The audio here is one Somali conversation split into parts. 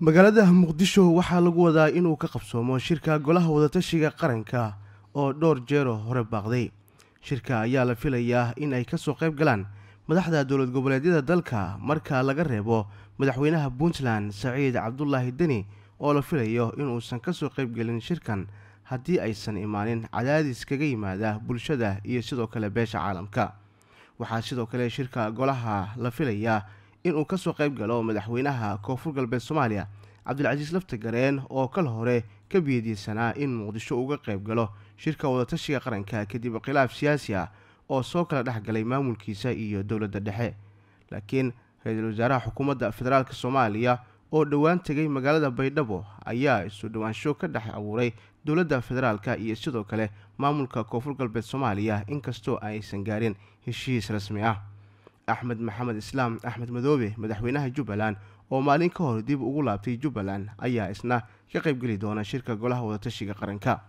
magaalada muqdisho waxaa lagu wadaa inuu ka qabsoomo shirka golaha wadatashiga qaranka oo dhowr jeero hore baaqday shirka ayaa la filayaa in ay kasoo qayb galaan madaxda dowlad goboleedyada dalka marka laga reebo madaxweynaha puntland saciid cabdulaahi deni oo la filayo inuusan kasoo qaybgelin shirkan haddii aysan imaanin cadaadis kaga yimaada bulshada iyo sidoo kale beesha caalamka waxaa sidoo kale shirka golaha la filayaa inuu soo qayb galo madaxweynaha koonfur galbeed soomaaliya cabdilcasiis lafta gareen oo kal hore ka biyadiisanaa in muqdisho uga qayb galo shirka wadatashiga qaranka kadib khilaaf siyaasi ah oo soo kala dhex galay maamulkiisa iyo dowladda dhexe laakiin ra-iisul wasaaraha xukuumadda federaalk soomaaliya oo dhowaan tegay magaalada baydhabo ayaa isu dhawaansho ka dhex abuuray dowladda federaalka iyo sidoo kale maamulka koonfur galbeed soomaaliya inkastoo aysan gaarin heshiis rasmi ah axmed maxamed islaam axmed madoobe madaxweynaha jubbaland oo maalin ka hor dib ugu laabtay jubbaland ayaa isna ka qaybgeli doona shirka golaha wadatashiga qaranka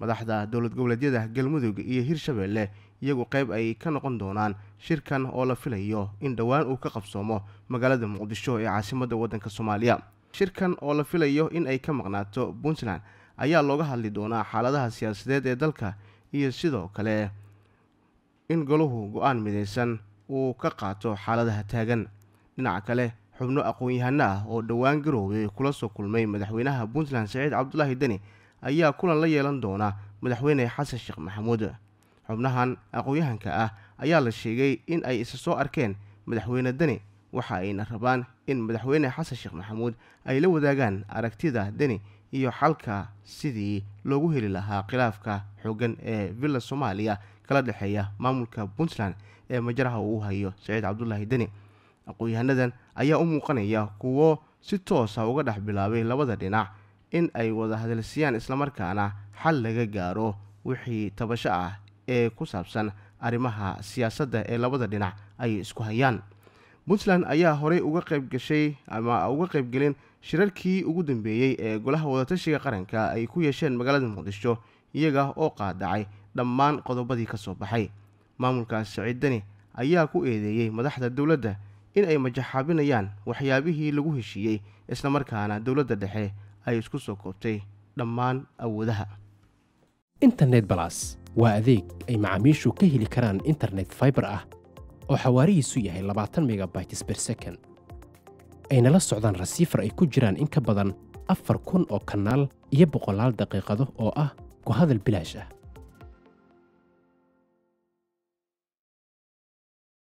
madaxda dowlad goboleedyada galmudug iyo hirshabeelle iyagu qayb ay ka noqon doonaan shirkan oo la filayo in dhowaan uu ka qabsoomo magaalada muqdisho ee caasimadda waddanka soomaaliya shirkan oo la filayo in ay ka maqnaato puntland ayaa looga hadli doonaa xaaladaha siyaasadeed ee dalka iyo sidoo kale in golahu go-aan midaysan uu ka qaato xaaladaha taagan dhinaca kale xubno aqoon-yahano ah oo dhowaan garoobay kula soo kulmay madaxweynaha puntland saciid cabdulaahi deni ayaa kulan la yeelan doona madaxweyne xasan sheekh maxamuud xubnahan aqoon-yahanka ah ayaa la sheegay in ay isa soo arkeen madaxweyne deni waxa ayna rabaan in madaxweyne xasan sheekh maxamuud ay la wadaagaan aragtida deni iyo xalka sidii loogu heli lahaa khilaafka xoogan ee villa soomaaliya kala dhexeeya maamulka puntland ee majaraha uu hayo saciid cabdulaahi deni aqoon-yahanadan ayaa u muuqanaya kuwo si toosa ah uga dhex bilaabay labada dhinac in ay wada hadalsiyaan islamarkaana xal laga gaaro wixii tabasho ah ee ku saabsan arrimaha siyaasadda ee labada dhinac ay isku hayaan puntland ayaa horey uga qayb gashay ama uga qayb gelin shirarkii ugu dambeeyey ee golaha wadatashiga qaranka ay ku yeesheen magaalada muqdisho iyaga oo qaadacay dhammaan qodobadii ka soo baxay maamulkaas siciidani ayaa ku eedeeyey madaxda dowladda in ay majaxaabinayaan waxyaabihii lagu heshiiyey isla markaana dowladda dhexe ay isku soo koobtay dhammaan awoodaha internet balas waa adeeg ay macaamiishu ka heli karaan internet fiber ah oo xawaarihiisu yahay labaatan megabytes ber second ayna la socdaan rasiifar ay ku jiraan in ka badan afar kun oo kanaal iyo boqolaal daqiiqado oo ah ku hadal bilaash ah